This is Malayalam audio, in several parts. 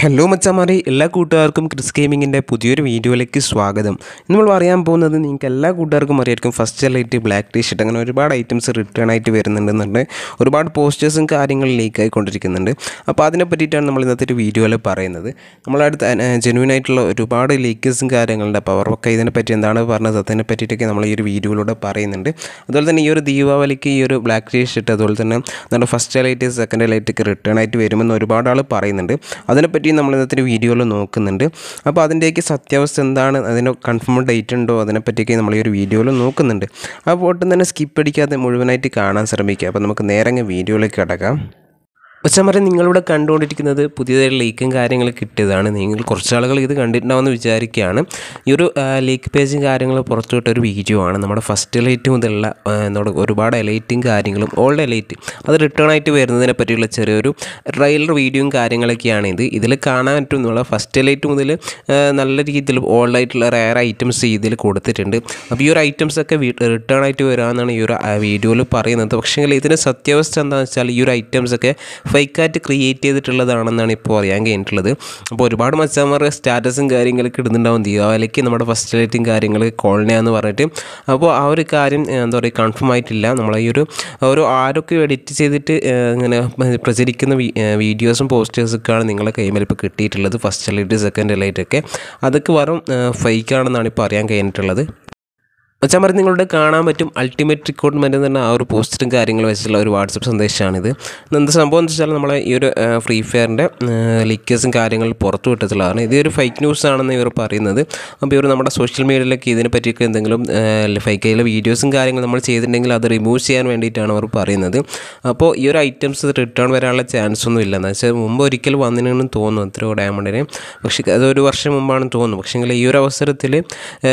ഹലോ മച്ചമാരെ എല്ലാ കൂട്ടുകാർക്കും ക്രിസ് ഗെയിമിങ്ങിൻ്റെ പുതിയൊരു വീഡിയോയിലേക്ക് സ്വാഗതം നമ്മൾ പറയാൻ പോകുന്നത് നിങ്ങൾക്ക് എല്ലാ കൂട്ടുകാർക്കും അറിയായിരിക്കും ഫസ്റ്റ് ലൈറ്റ് ബ്ലാക്ക് ടീഷർട്ട് അങ്ങനെ ഒരുപാട് ഐറ്റംസ് റിട്ടേൺ ആയിട്ട് വരുന്നുണ്ടെന്നുണ്ട് ഒരുപാട് പോസ്റ്റേഴ്സും കാര്യങ്ങളും ലീക്ക് ആയിക്കൊണ്ടിരിക്കുന്നുണ്ട് അപ്പോൾ അതിനെ പറ്റിയിട്ടാണ് നമ്മൾ ഇന്നത്തെ ഒരു വീഡിയോയിൽ പറയുന്നത് നമ്മളടുത്ത് ജെനുവിൻ ആയിട്ടുള്ള ഒരുപാട് ലീക്കേഴ്സും കാര്യങ്ങളുണ്ട് അപ്പോൾ അവർക്കൊക്കെ ഇതിനെ പറ്റി എന്താണ് പറഞ്ഞത് അതിനെ പറ്റിയിട്ടൊക്കെ നമ്മൾ ഈ ഒരു വീഡിയോയിലൂടെ പറയുന്നുണ്ട് അതുപോലെ തന്നെ ഈ ഒരു ദീപാവലിക്ക് ഈ ഒരു ബ്ലാക്ക് ടീഷർട്ട് അതുപോലെ തന്നെ നമ്മുടെ first light second light return ആയിട്ട് വരുമെന്ന് ഒരുപാട് ആൾ പറയുന്നുണ്ട് അതിനെ പറ്റി നമ്മൾ ഇന്നത്തെ ഒരു വീഡിയോയിൽ നോക്കുന്നുണ്ട് അപ്പോൾ അതിൻ്റെയൊക്കെ സത്യാവസ്ഥ എന്താണ് അതിന് കൺഫേം ഡേറ്റ് ഉണ്ടോ അതിനെപ്പറ്റിയൊക്കെ നമ്മൾ ഈ ഒരു വീഡിയോയിൽ നോക്കുന്നുണ്ട് അപ്പോൾ ഒട്ടും തന്നെ സ്കിപ്പ് അടിക്കാതെ മുഴുവനായിട്ട് കാണാൻ ശ്രമിക്കുക അപ്പോൾ നമുക്ക് നേരെ വീഡിയോയിലേക്ക് കിടക്കാം ഒച്ചമരെ നിങ്ങളിവിടെ കണ്ടുകൊണ്ടിരിക്കുന്നത് പുതിയതായിട്ട് ലീക്കും കാര്യങ്ങൾ കിട്ടിയതാണ് നിങ്ങൾ കുറച്ച് ആളുകൾ ഇത് കണ്ടിട്ടുണ്ടാവുമെന്ന് വിചാരിക്കുകയാണ് ഈ ഒരു ലീക്ക് പേജും കാര്യങ്ങൾ പുറത്തുവിട്ട ഒരു വീഡിയോ ആണ് നമ്മുടെ ഫസ്റ്റ് എലൈറ്റ് മുതലുള്ള എന്നോട് ഒരുപാട് എലൈറ്റും കാര്യങ്ങളും ഓൾഡ് എലൈറ്റ് അത് റിട്ടേൺ ആയിട്ട് വരുന്നതിനെ പറ്റിയുള്ള ചെറിയൊരു ട്രെയിലർ വീഡിയോയും കാര്യങ്ങളൊക്കെയാണ് ഇത് ഇതിൽ കാണാൻ പറ്റുന്നുള്ള ഫസ്റ്റ് എലൈറ്റ് മുതൽ നല്ല രീതിയിൽ ഓൾഡ് ആയിട്ടുള്ള റയർ ഐറ്റംസ് ഇതിൽ കൊടുത്തിട്ടുണ്ട് അപ്പോൾ ഈ ഒരു ഒക്കെ റിട്ടേൺ ആയിട്ട് വരാമെന്നാണ് ഈ ഒരു വീഡിയോയിൽ പറയുന്നത് പക്ഷേ ഇതിൻ്റെ സത്യാവസ്ഥ എന്താണെന്ന് വെച്ചാൽ ഈ ഒരു ഒക്കെ ഫേക്കായിട്ട് ക്രിയേറ്റ് ചെയ്തിട്ടുള്ളതാണെന്നാണ് ഇപ്പോൾ അറിയാൻ കഴിഞ്ഞിട്ടുള്ളത് അപ്പോൾ ഒരുപാട് മച്ചാന്മാർ സ്റ്റാറ്റസും കാര്യങ്ങളൊക്കെ ഇടുന്നുണ്ടാവും ദീപാവലിക്ക് നമ്മുടെ ഫസ്റ്റ് ലൈറ്റും കാര്യങ്ങളൊക്കെ കോളനിയാന്ന് പറഞ്ഞിട്ട് അപ്പോൾ ആ ഒരു കാര്യം എന്താ പറയുക കൺഫേം ആയിട്ടില്ല നമ്മളെ ഈ ഒരു ഓരോ ആരൊക്കെ എഡിറ്റ് ചെയ്തിട്ട് ഇങ്ങനെ പ്രചരിക്കുന്ന വീഡിയോസും പോസ്റ്റേഴ്സൊക്കെയാണ് നിങ്ങളെ കൈമേൽ ഇപ്പോൾ കിട്ടിയിട്ടുള്ളത് ഫസ്റ്റ് ലൈറ്റ് സെക്കൻഡ് ലൈറ്റൊക്കെ അതൊക്കെ വെറും ആണെന്നാണ് ഇപ്പോൾ അറിയാൻ കഴിഞ്ഞിട്ടുള്ളത് ഞാൻ നിങ്ങളുടെ കാണാൻ പറ്റും അൾട്ടിമേറ്റ് റിക്രൂട്ട്മെൻ്റ് എന്ന് പറഞ്ഞാൽ ആ ഒരു പോസ്റ്ററും കാര്യങ്ങളും വെച്ചിട്ടുള്ള ഒരു വാട്സപ്പ് സന്ദേശമാണിത് എന്ത് സംഭവം എന്ന് വെച്ചാൽ നമ്മളെ ഈ ഒരു ഫ്രീ ഫയറിൻ്റെ ലീക്കേഴ്സും കാര്യങ്ങളും പുറത്തു വിട്ടിട്ടുള്ളതാണ് ഇതൊരു ഫേക്ക് ന്യൂസ് ആണെന്ന് ഇവർ പറയുന്നത് അപ്പോൾ ഇവർ നമ്മുടെ സോഷ്യൽ മീഡിയയിലൊക്കെ ഇതിനെ പറ്റിയൊക്കെ എന്തെങ്കിലും ഫേക്ക് ആയിട്ടുള്ള വീഡിയോസും കാര്യങ്ങളും നമ്മൾ ചെയ്തിട്ടുണ്ടെങ്കിൽ അത് റിമൂവ് ചെയ്യാൻ വേണ്ടിയിട്ടാണ് അവർ പറയുന്നത് അപ്പോൾ ഈ ഒരു ഐറ്റംസ് റിട്ടേൺ വരാനുള്ള ചാൻസ് ഒന്നും ഇല്ല എന്ന് വെച്ചാൽ മുമ്പ് ഒരിക്കൽ വന്നിനെന്ന് തോന്നുന്നു എത്രയോ ഡയമണ്ടിന് പക്ഷേ അത് ഒരു വർഷം മുമ്പാണെന്ന് തോന്നുന്നു പക്ഷേ ഈ ഒരു അവസരത്തിൽ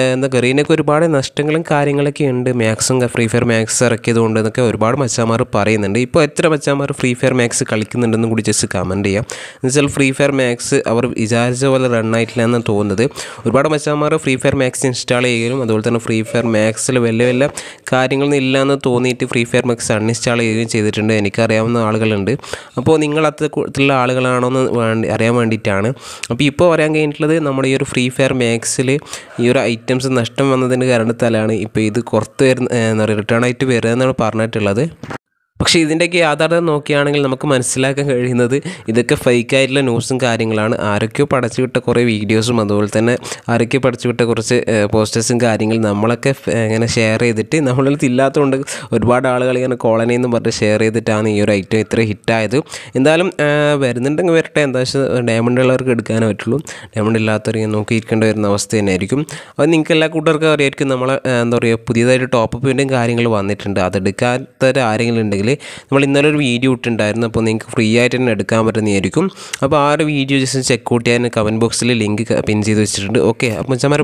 എന്താ കറീനൊക്കെ ഒരുപാട് നഷ്ടങ്ങൾ ഇത്രയും കാര്യങ്ങളൊക്കെ ഉണ്ട് മാക്സും ഫ്രീ ഫയർ മാക്സ് ഇറക്കിയതുകൊണ്ട് എന്നൊക്കെ ഒരുപാട് മച്ചാമാർ പറയുന്നുണ്ട് ഇപ്പോൾ എത്ര മച്ചാമാർ ഫ്രീ ഫയർ മാക്സ് കളിക്കുന്നുണ്ടെന്ന് കൂടി ജസ്റ്റ് കമൻറ്റ് ചെയ്യാം എന്നുവെച്ചാൽ ഫ്രീ ഫയർ മാക്സ് അവർ വിചാരിച്ച പോലെ റൺ ആയിട്ടില്ല എന്നാണ് തോന്നുന്നത് ഒരുപാട് മച്ചാമാർ ഫ്രീ ഫയർ മാക്സ് ഇൻസ്റ്റാൾ ചെയ്യുകയും അതുപോലെ തന്നെ ഫ്രീ ഫയർ മാക്സിൽ വലിയ വലിയ കാര്യങ്ങളൊന്നും ഇല്ല എന്ന് തോന്നിയിട്ട് ഫ്രീ ഫയർ മാക്സ് അൺഇൻസ്റ്റാൾ ചെയ്യുകയും ചെയ്തിട്ടുണ്ട് എനിക്കറിയാവുന്ന ആളുകളുണ്ട് അപ്പോൾ നിങ്ങൾ അത്തരത്തിലുള്ള ആളുകളാണോ എന്ന് വേണ്ടി അറിയാൻ വേണ്ടിയിട്ടാണ് അപ്പോൾ ഇപ്പോൾ പറയാൻ കഴിഞ്ഞിട്ടുള്ളത് നമ്മുടെ ഈ ഒരു ഫ്രീ ഫയർ മാക്സിൽ ഈ ഒരു ഐറ്റംസ് നഷ്ടം വന്നതിൻ്റെ കാരണത്താലാണ് ഇപ്പോൾ ഇത് കുറത്ത് വരുന്ന എന്താ പറയുക റിട്ടേൺ ആയിട്ട് വരുക എന്നാണ് പറഞ്ഞിട്ടുള്ളത് പക്ഷേ ഇതിൻ്റെയൊക്കെ യാഥാർത്ഥ്യം നോക്കുകയാണെങ്കിൽ നമുക്ക് മനസ്സിലാക്കാൻ കഴിയുന്നത് ഇതൊക്കെ ഫേക്കായിട്ടുള്ള ന്യൂസും കാര്യങ്ങളാണ് ആരൊക്കെയോ പടച്ചു വിട്ട കുറേ വീഡിയോസും അതുപോലെ തന്നെ ആരൊക്കെയോ പടച്ചു വിട്ട കുറച്ച് പോസ്റ്റേഴ്സും കാര്യങ്ങളും നമ്മളൊക്കെ ഇങ്ങനെ ഷെയർ ചെയ്തിട്ട് നമ്മളിൽ ഇല്ലാത്തതുകൊണ്ട് ഒരുപാട് ആളുകൾ ഇങ്ങനെ കോളനി എന്ന് പറഞ്ഞ് ഷെയർ ചെയ്തിട്ടാണ് ഈ ഒരു ഐറ്റം ഇത്ര ഹിറ്റായത് എന്തായാലും വരുന്നുണ്ടെങ്കിൽ വരട്ടെ എന്താ വെച്ചാൽ ഡയമണ്ട് ഉള്ളവർക്ക് എടുക്കാനേ പറ്റുള്ളൂ ഡയമണ്ട് ഇല്ലാത്തവർ ഇങ്ങനെ നോക്കിയിരിക്കേണ്ടി വരുന്ന അവസ്ഥ തന്നെയായിരിക്കും അത് നിങ്ങൾക്ക് എല്ലാ കൂട്ടർക്കും അറിയായിരിക്കും നമ്മളെ എന്താ പറയുക പുതിയതായിട്ട് ടോപ്പ് അപ്പിൻ്റെയും കാര്യങ്ങൾ വന്നിട്ടുണ്ട് അതെടുക്കാത്തവർ ആരെങ്കിലും ഉണ്ടെങ്കിൽ നമ്മൾ ഇന്നലെ ഒരു വീഡിയോ ഇട്ടിട്ടുണ്ടായിരുന്നു അപ്പോൾ നിങ്ങൾക്ക് ഫ്രീ ആയിട്ട് തന്നെ എടുക്കാൻ പറ്റുന്നതായിരിക്കും അപ്പോൾ ആ ഒരു വീഡിയോ ജസ്റ്റ് ചെക്ക് ഔട്ട് ചെയ്യാൻ കമൻറ്റ് ബോക്സിൽ ലിങ്ക് പിൻ ചെയ്ത് വെച്ചിട്ടുണ്ട് ഓക്കെ അപ്പോൾ ചമ്മ